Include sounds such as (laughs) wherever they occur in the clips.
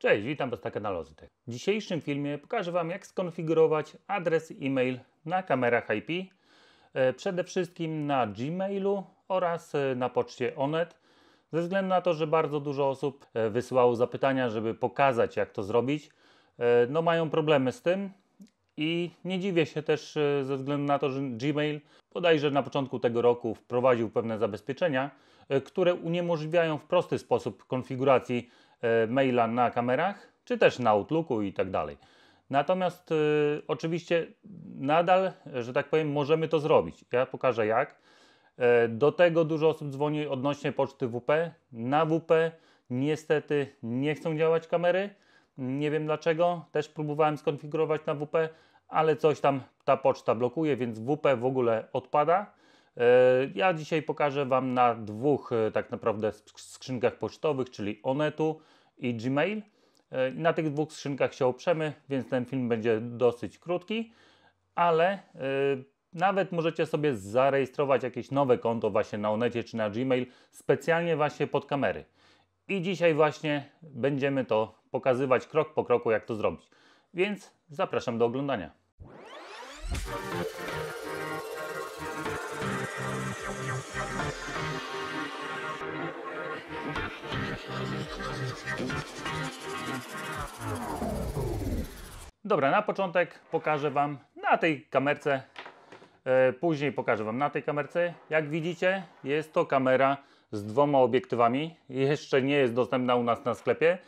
Cześć, witam Was na kanale Ozytek. W dzisiejszym filmie pokażę Wam jak skonfigurować adres e-mail na kamerach IP, e, przede wszystkim na Gmailu oraz e, na poczcie Onet. Ze względu na to, że bardzo dużo osób e, wysyłało zapytania, żeby pokazać jak to zrobić, no mają problemy z tym i nie dziwię się też ze względu na to, że Gmail bodajże na początku tego roku wprowadził pewne zabezpieczenia, które uniemożliwiają w prosty sposób konfiguracji E, maila na kamerach, czy też na Outlooku i tak dalej. Natomiast y, oczywiście nadal, że tak powiem, możemy to zrobić. Ja pokażę jak. E, do tego dużo osób dzwoni odnośnie poczty WP. Na WP niestety nie chcą działać kamery. Nie wiem dlaczego. Też próbowałem skonfigurować na WP, ale coś tam ta poczta blokuje, więc WP w ogóle odpada. E, ja dzisiaj pokażę Wam na dwóch e, tak naprawdę skrzynkach pocztowych, czyli Onetu i Gmail. E, na tych dwóch skrzynkach się oprzemy, więc ten film będzie dosyć krótki, ale nawet możecie sobie zarejestrować jakieś nowe konto właśnie na Onecie czy na Gmail specjalnie właśnie pod kamery. I dzisiaj właśnie będziemy to pokazywać krok po kroku, jak to zrobić. Więc zapraszam do oglądania. Dobra, na początek pokażę Wam na tej kamerce, e, później pokażę Wam na tej kamerce. Jak widzicie, jest to kamera z dwoma obiektywami. Jeszcze nie jest dostępna u nas na sklepie,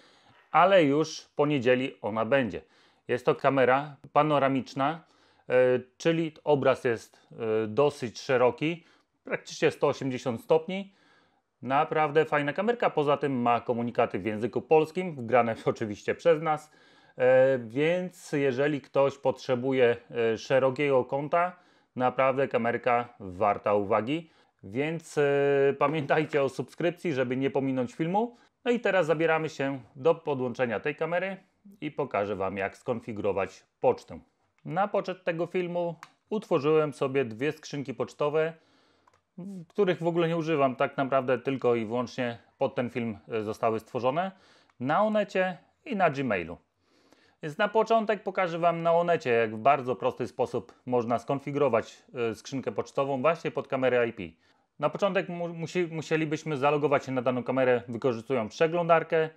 ale już po niedzieli ona będzie. Jest to kamera panoramiczna, e, czyli obraz jest e, dosyć szeroki praktycznie 180 stopni. Naprawdę fajna kamerka, poza tym ma komunikaty w języku polskim, wgrane (laughs) oczywiście przez nas, e, więc jeżeli ktoś potrzebuje e, szerokiego kąta, naprawdę kamerka warta uwagi. Więc e, pamiętajcie o subskrypcji, żeby nie pominąć filmu. No i teraz zabieramy się do podłączenia tej kamery i pokażę Wam jak skonfigurować pocztę. Na poczet tego filmu utworzyłem sobie dwie skrzynki pocztowe, których w ogóle nie używam, tak naprawdę tylko i wyłącznie pod ten film e, zostały stworzone, na Onecie i na Gmailu. Więc na początek pokażę Wam na Onecie, jak w bardzo prosty sposób można skonfigurować e, skrzynkę pocztową właśnie pod kamerę IP. Na początek musi musielibyśmy zalogować się na daną kamerę wykorzystując przeglądarkę,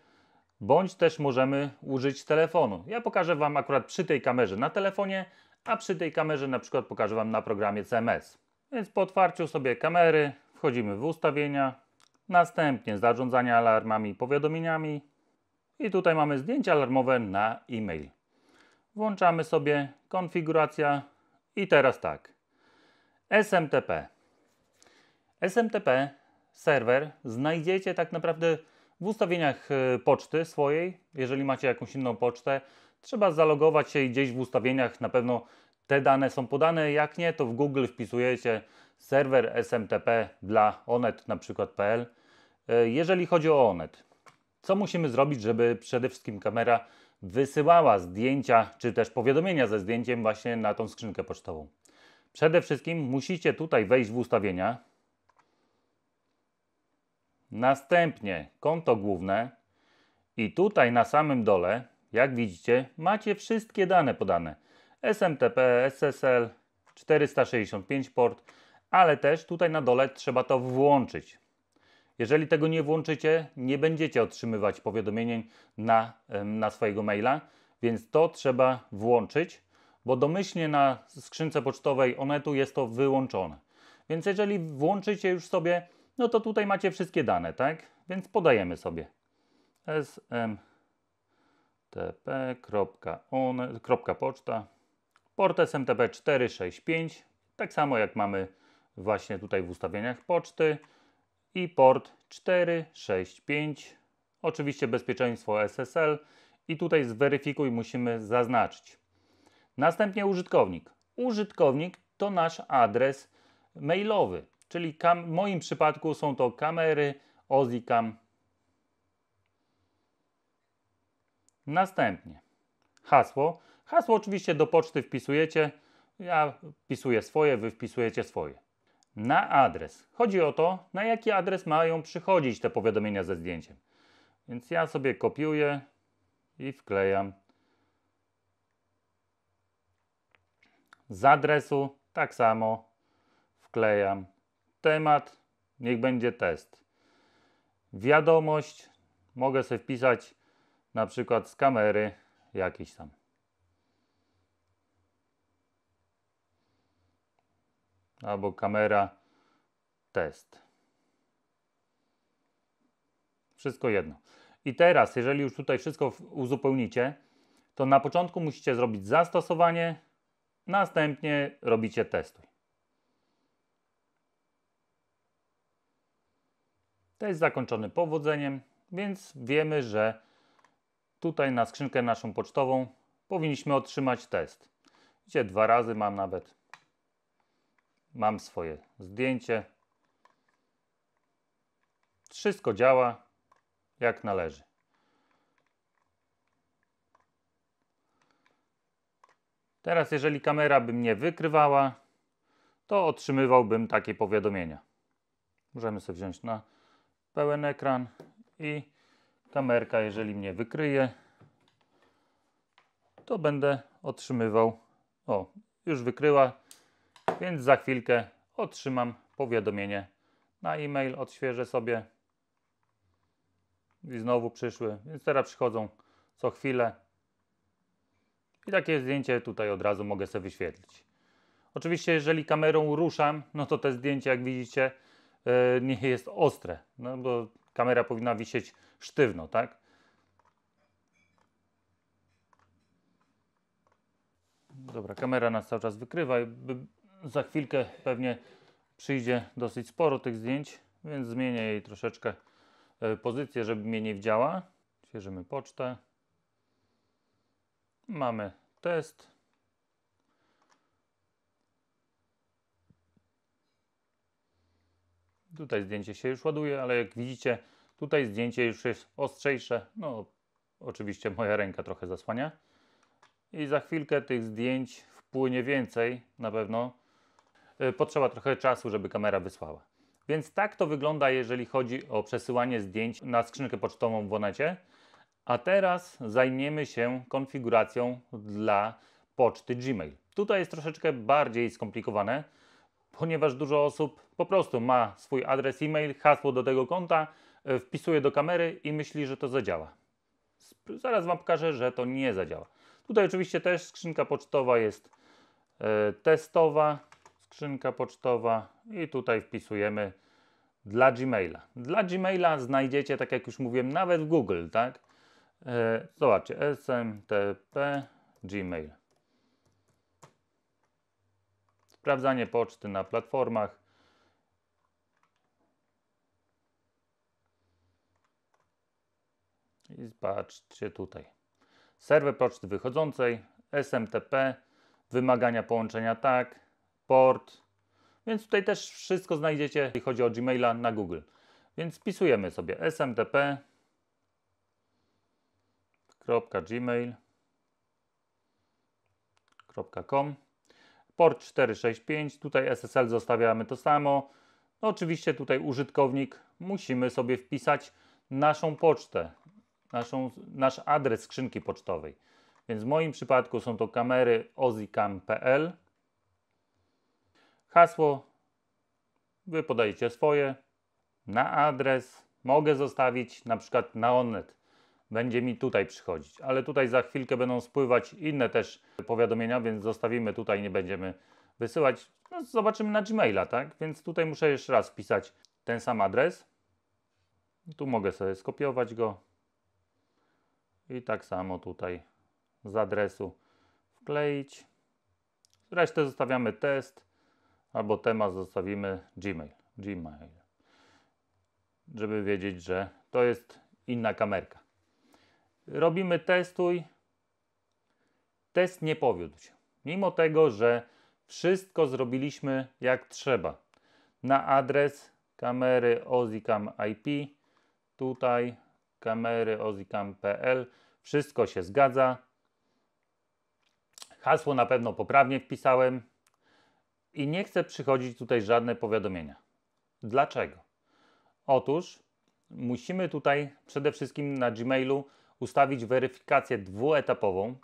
bądź też możemy użyć telefonu. Ja pokażę Wam akurat przy tej kamerze na telefonie, a przy tej kamerze na przykład pokażę Wam na programie CMS. Więc po otwarciu sobie kamery wchodzimy w ustawienia, następnie zarządzanie alarmami i powiadomieniami i tutaj mamy zdjęcia alarmowe na e-mail. Włączamy sobie konfiguracja i teraz tak. SMTP. SMTP serwer znajdziecie tak naprawdę w ustawieniach e, poczty swojej. Jeżeli macie jakąś inną pocztę, trzeba zalogować się i gdzieś w ustawieniach na pewno te dane są podane. Jak nie, to w Google wpisujecie serwer SMTP dla onet na przykład.pl. E, jeżeli chodzi o onet, co musimy zrobić, żeby przede wszystkim kamera wysyłała zdjęcia czy też powiadomienia ze zdjęciem właśnie na tą skrzynkę pocztową? Przede wszystkim musicie tutaj wejść w ustawienia. Następnie konto główne i tutaj na samym dole, jak widzicie, macie wszystkie dane podane. SMTP, SSL, 465 port, ale też tutaj na dole trzeba to włączyć. Jeżeli tego nie włączycie, nie będziecie otrzymywać powiadomień na, na swojego maila, więc to trzeba włączyć, bo domyślnie na skrzynce pocztowej Onetu jest to wyłączone. Więc jeżeli włączycie już sobie, no to tutaj macie wszystkie dane, tak? Więc podajemy sobie smtp.poczta Port SMTP 465, tak samo jak mamy właśnie tutaj w ustawieniach poczty i port 465, oczywiście bezpieczeństwo SSL i tutaj zweryfikuj musimy zaznaczyć. Następnie użytkownik. Użytkownik to nasz adres mailowy, czyli w moim przypadku są to kamery OziCam. Następnie hasło Hasło oczywiście do poczty wpisujecie. Ja wpisuję swoje, wy wpisujecie swoje. Na adres. Chodzi o to, na jaki adres mają przychodzić te powiadomienia ze zdjęciem. Więc ja sobie kopiuję i wklejam z adresu tak samo wklejam temat, niech będzie test. Wiadomość mogę sobie wpisać na przykład z kamery jakiś tam. albo kamera, test. Wszystko jedno. I teraz, jeżeli już tutaj wszystko uzupełnicie, to na początku musicie zrobić zastosowanie, następnie robicie testuj. Test zakończony powodzeniem, więc wiemy, że tutaj na skrzynkę naszą pocztową powinniśmy otrzymać test. Widzicie, dwa razy mam nawet Mam swoje zdjęcie. Wszystko działa jak należy. Teraz, jeżeli kamera by mnie wykrywała, to otrzymywałbym takie powiadomienia. Możemy sobie wziąć na pełen ekran i kamerka, jeżeli mnie wykryje, to będę otrzymywał. O, już wykryła więc za chwilkę otrzymam powiadomienie na e-mail, odświeżę sobie i znowu przyszły, więc teraz przychodzą co chwilę. I takie zdjęcie tutaj od razu mogę sobie wyświetlić. Oczywiście, jeżeli kamerą ruszam, no to te zdjęcie, jak widzicie, e, nie jest ostre, no bo kamera powinna wisieć sztywno, tak? Dobra, kamera nas cały czas wykrywa, za chwilkę pewnie przyjdzie dosyć sporo tych zdjęć, więc zmienię jej troszeczkę e, pozycję, żeby mnie nie widziała. Świeżymy pocztę. Mamy test. Tutaj zdjęcie się już ładuje, ale jak widzicie, tutaj zdjęcie już jest ostrzejsze. No, oczywiście moja ręka trochę zasłania. I za chwilkę tych zdjęć wpłynie więcej na pewno Y, potrzeba trochę czasu, żeby kamera wysłała. Więc tak to wygląda, jeżeli chodzi o przesyłanie zdjęć na skrzynkę pocztową w Onecie. A teraz zajmiemy się konfiguracją dla poczty Gmail. Tutaj jest troszeczkę bardziej skomplikowane, ponieważ dużo osób po prostu ma swój adres e-mail, hasło do tego konta, y, wpisuje do kamery i myśli, że to zadziała. Zaraz Wam pokażę, że to nie zadziała. Tutaj oczywiście też skrzynka pocztowa jest y, testowa, skrzynka pocztowa i tutaj wpisujemy dla Gmaila. Dla Gmaila znajdziecie, tak jak już mówiłem, nawet w Google, tak? E, zobaczcie, smtp gmail. Sprawdzanie poczty na platformach. I zobaczcie tutaj. Serwer poczty wychodzącej, SMTP, wymagania połączenia tak, port, więc tutaj też wszystko znajdziecie, jeśli chodzi o Gmaila na Google. Więc wpisujemy sobie smtp.gmail.com port 465, tutaj SSL zostawiamy to samo. No oczywiście tutaj użytkownik musimy sobie wpisać naszą pocztę, naszą, nasz adres skrzynki pocztowej. Więc w moim przypadku są to kamery ozicam.pl hasło, wy podajecie swoje, na adres, mogę zostawić na przykład na Onet. Będzie mi tutaj przychodzić, ale tutaj za chwilkę będą spływać inne też powiadomienia, więc zostawimy tutaj, nie będziemy wysyłać. No, zobaczymy na Gmaila, tak? Więc tutaj muszę jeszcze raz wpisać ten sam adres. Tu mogę sobie skopiować go. I tak samo tutaj z adresu wkleić. Resztę zostawiamy test albo temat zostawimy Gmail, Gmail, żeby wiedzieć, że to jest inna kamerka. Robimy testuj. Test nie powiódł się. Mimo tego, że wszystko zrobiliśmy jak trzeba. Na adres kamery Ozicam IP, tutaj kamery ozicam.pl. Wszystko się zgadza. Hasło na pewno poprawnie wpisałem i nie chce przychodzić tutaj żadne powiadomienia. Dlaczego? Otóż musimy tutaj przede wszystkim na Gmailu ustawić weryfikację dwuetapową,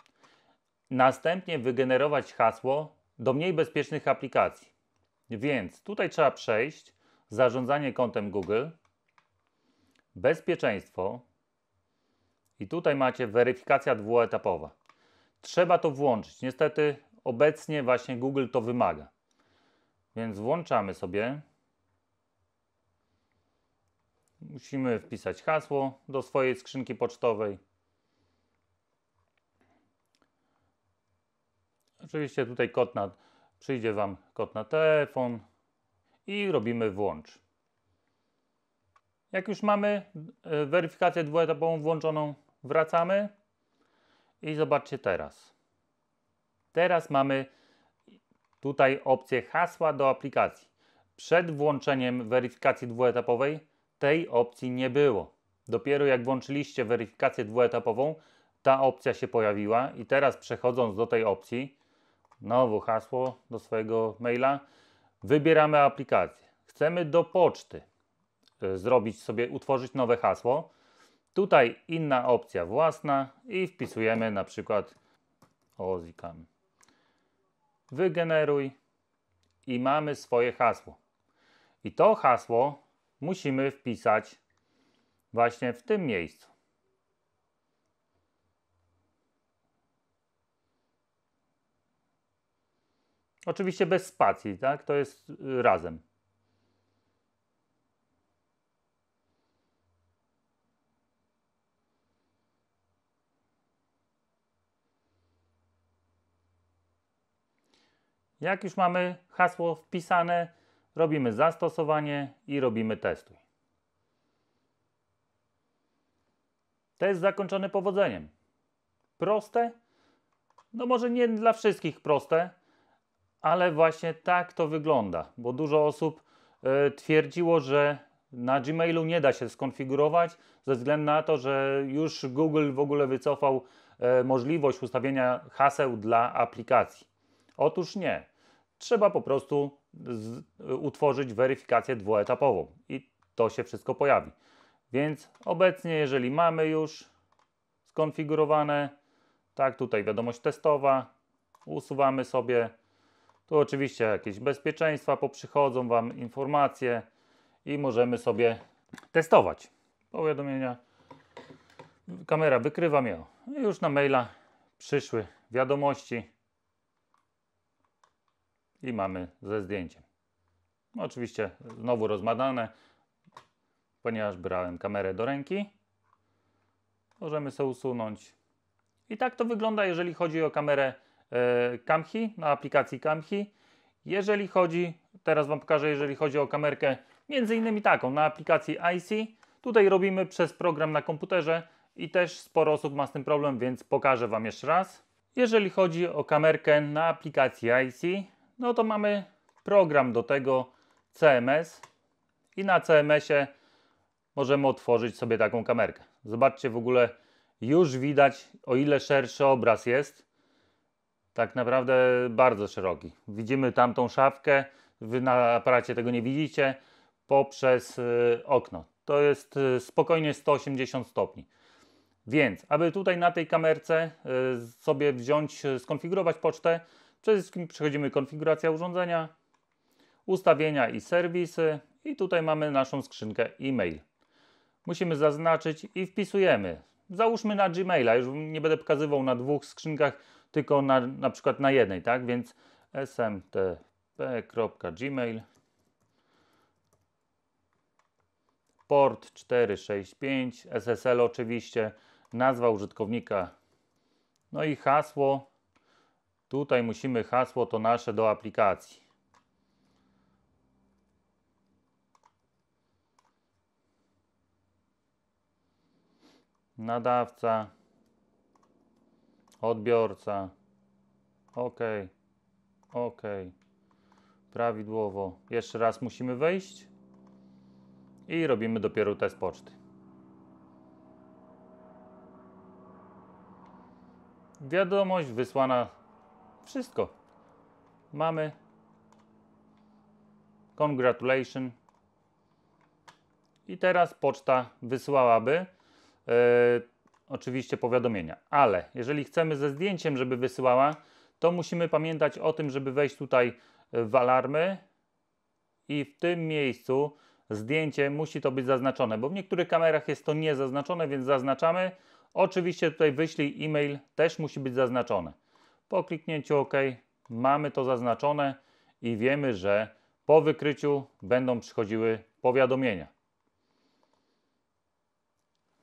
następnie wygenerować hasło do mniej bezpiecznych aplikacji. Więc tutaj trzeba przejść zarządzanie kontem Google, bezpieczeństwo i tutaj macie weryfikacja dwuetapowa. Trzeba to włączyć. Niestety obecnie właśnie Google to wymaga. Więc włączamy sobie. Musimy wpisać hasło do swojej skrzynki pocztowej. Oczywiście tutaj kod na, przyjdzie Wam kod na telefon i robimy włącz. Jak już mamy e, weryfikację dwuetapową włączoną, wracamy i zobaczcie teraz. Teraz mamy Tutaj opcję hasła do aplikacji. Przed włączeniem weryfikacji dwuetapowej tej opcji nie było. Dopiero jak włączyliście weryfikację dwuetapową, ta opcja się pojawiła i teraz przechodząc do tej opcji, nowo hasło do swojego maila, wybieramy aplikację. Chcemy do poczty y, zrobić sobie, utworzyć nowe hasło. Tutaj inna opcja własna i wpisujemy na przykład o wygeneruj i mamy swoje hasło. I to hasło musimy wpisać właśnie w tym miejscu. Oczywiście bez spacji, tak? To jest y, razem. Jak już mamy hasło wpisane, robimy zastosowanie i robimy testuj. Test zakończony powodzeniem. Proste? No może nie dla wszystkich proste, ale właśnie tak to wygląda, bo dużo osób y, twierdziło, że na Gmailu nie da się skonfigurować ze względu na to, że już Google w ogóle wycofał y, możliwość ustawienia haseł dla aplikacji. Otóż nie trzeba po prostu z, utworzyć weryfikację dwuetapową i to się wszystko pojawi. Więc obecnie, jeżeli mamy już skonfigurowane, tak, tutaj wiadomość testowa, usuwamy sobie. Tu oczywiście jakieś bezpieczeństwa poprzychodzą Wam informacje i możemy sobie testować. Powiadomienia. Kamera wykrywa mnie. Już na maila przyszły wiadomości i mamy ze zdjęciem. Oczywiście znowu rozmadane, ponieważ brałem kamerę do ręki. Możemy sobie usunąć. I tak to wygląda, jeżeli chodzi o kamerę e, Kamhi, na aplikacji Kamhi. Jeżeli chodzi, teraz Wam pokażę, jeżeli chodzi o kamerkę, między innymi taką, na aplikacji IC. Tutaj robimy przez program na komputerze i też sporo osób ma z tym problem, więc pokażę Wam jeszcze raz. Jeżeli chodzi o kamerkę na aplikacji IC, no to mamy program do tego CMS i na CMS-ie możemy otworzyć sobie taką kamerkę. Zobaczcie w ogóle, już widać o ile szerszy obraz jest. Tak naprawdę bardzo szeroki. Widzimy tamtą szafkę, Wy na aparacie tego nie widzicie, poprzez y, okno. To jest y, spokojnie 180 stopni. Więc, aby tutaj na tej kamerce y, sobie wziąć, skonfigurować pocztę, Przede wszystkim przechodzimy konfiguracja urządzenia, ustawienia i serwisy i tutaj mamy naszą skrzynkę e-mail. Musimy zaznaczyć i wpisujemy. Załóżmy na Gmaila, już nie będę pokazywał na dwóch skrzynkach, tylko na, na przykład na jednej, tak? Więc smtp.gmail port 465, SSL oczywiście, nazwa użytkownika, no i hasło Tutaj musimy hasło to nasze do aplikacji. Nadawca, odbiorca, OK, OK, prawidłowo. Jeszcze raz musimy wejść i robimy dopiero test poczty. Wiadomość wysłana wszystko. Mamy. Congratulation. I teraz poczta wysyłałaby e, oczywiście powiadomienia. Ale jeżeli chcemy ze zdjęciem, żeby wysyłała, to musimy pamiętać o tym, żeby wejść tutaj w alarmy i w tym miejscu zdjęcie musi to być zaznaczone, bo w niektórych kamerach jest to niezaznaczone, więc zaznaczamy. Oczywiście tutaj wyślij e-mail też musi być zaznaczone. Po kliknięciu OK mamy to zaznaczone i wiemy, że po wykryciu będą przychodziły powiadomienia.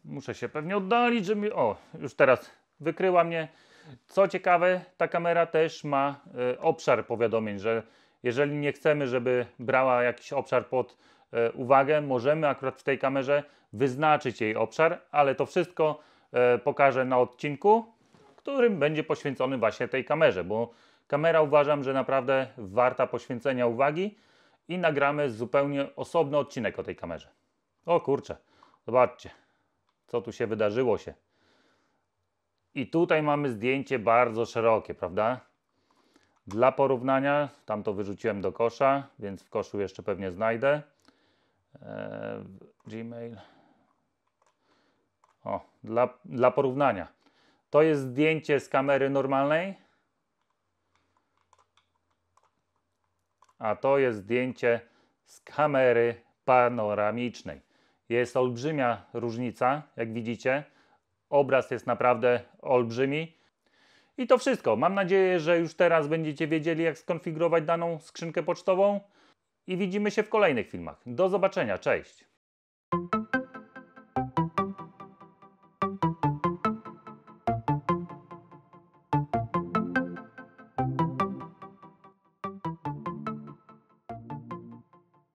Muszę się pewnie oddalić, żeby... Mi... O, już teraz wykryła mnie. Co ciekawe, ta kamera też ma y, obszar powiadomień, że jeżeli nie chcemy, żeby brała jakiś obszar pod y, uwagę, możemy akurat w tej kamerze wyznaczyć jej obszar, ale to wszystko y, pokażę na odcinku którym będzie poświęcony właśnie tej kamerze, bo kamera uważam, że naprawdę warta poświęcenia uwagi i nagramy zupełnie osobny odcinek o tej kamerze. O kurczę, zobaczcie, co tu się wydarzyło się. I tutaj mamy zdjęcie bardzo szerokie, prawda? Dla porównania, tam to wyrzuciłem do kosza, więc w koszu jeszcze pewnie znajdę. Eee, Gmail. O, dla, dla porównania. To jest zdjęcie z kamery normalnej. A to jest zdjęcie z kamery panoramicznej. Jest olbrzymia różnica, jak widzicie. Obraz jest naprawdę olbrzymi. I to wszystko. Mam nadzieję, że już teraz będziecie wiedzieli, jak skonfigurować daną skrzynkę pocztową. I widzimy się w kolejnych filmach. Do zobaczenia. Cześć.